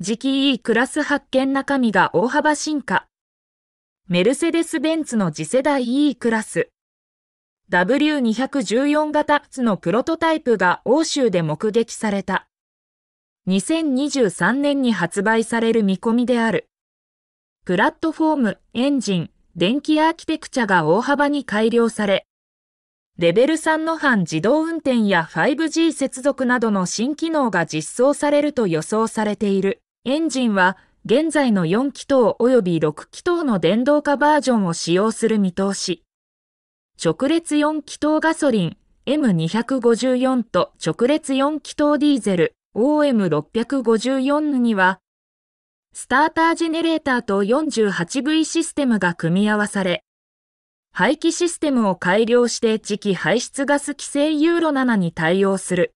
次期 E クラス発見中身が大幅進化。メルセデス・ベンツの次世代 E クラス。W214 型のプロトタイプが欧州で目撃された。2023年に発売される見込みである。プラットフォーム、エンジン、電気アーキテクチャが大幅に改良され、レベル3の半自動運転や 5G 接続などの新機能が実装されると予想されている。エンジンは現在の4気筒及び6気筒の電動化バージョンを使用する見通し。直列4気筒ガソリン M254 と直列4気筒ディーゼル OM654 には、スタータージェネレーターと 48V システムが組み合わされ、排気システムを改良して次期排出ガス規制ユーロ7に対応する。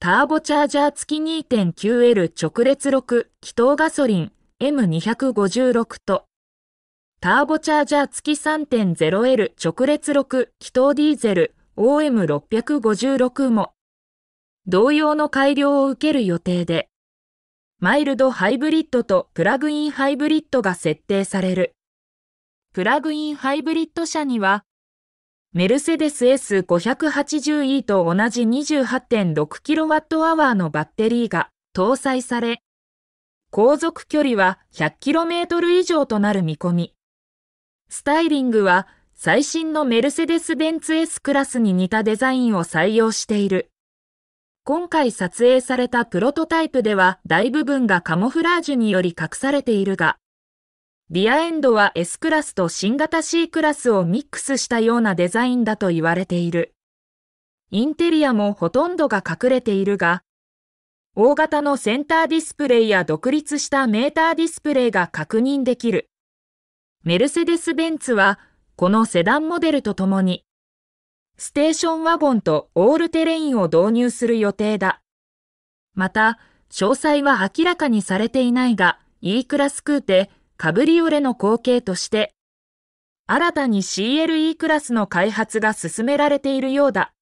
ターボチャージャー付き 2.9L 直列6気筒ガソリン M256 と、ターボチャージャー付き 3.0L 直列6気筒ディーゼル OM656 も、同様の改良を受ける予定で、マイルドハイブリッドとプラグインハイブリッドが設定される。プラグインハイブリッド車には、メルセデス S580E と同じ 28.6kWh のバッテリーが搭載され、航続距離は 100km 以上となる見込み。スタイリングは最新のメルセデス・ベンツ S クラスに似たデザインを採用している。今回撮影されたプロトタイプでは大部分がカモフラージュにより隠されているが、リアエンドは S クラスと新型 C クラスをミックスしたようなデザインだと言われている。インテリアもほとんどが隠れているが、大型のセンターディスプレイや独立したメーターディスプレイが確認できる。メルセデス・ベンツは、このセダンモデルとともに、ステーションワゴンとオールテレインを導入する予定だ。また、詳細は明らかにされていないが、E クラス空手、カブリオレの後継として、新たに CLE クラスの開発が進められているようだ。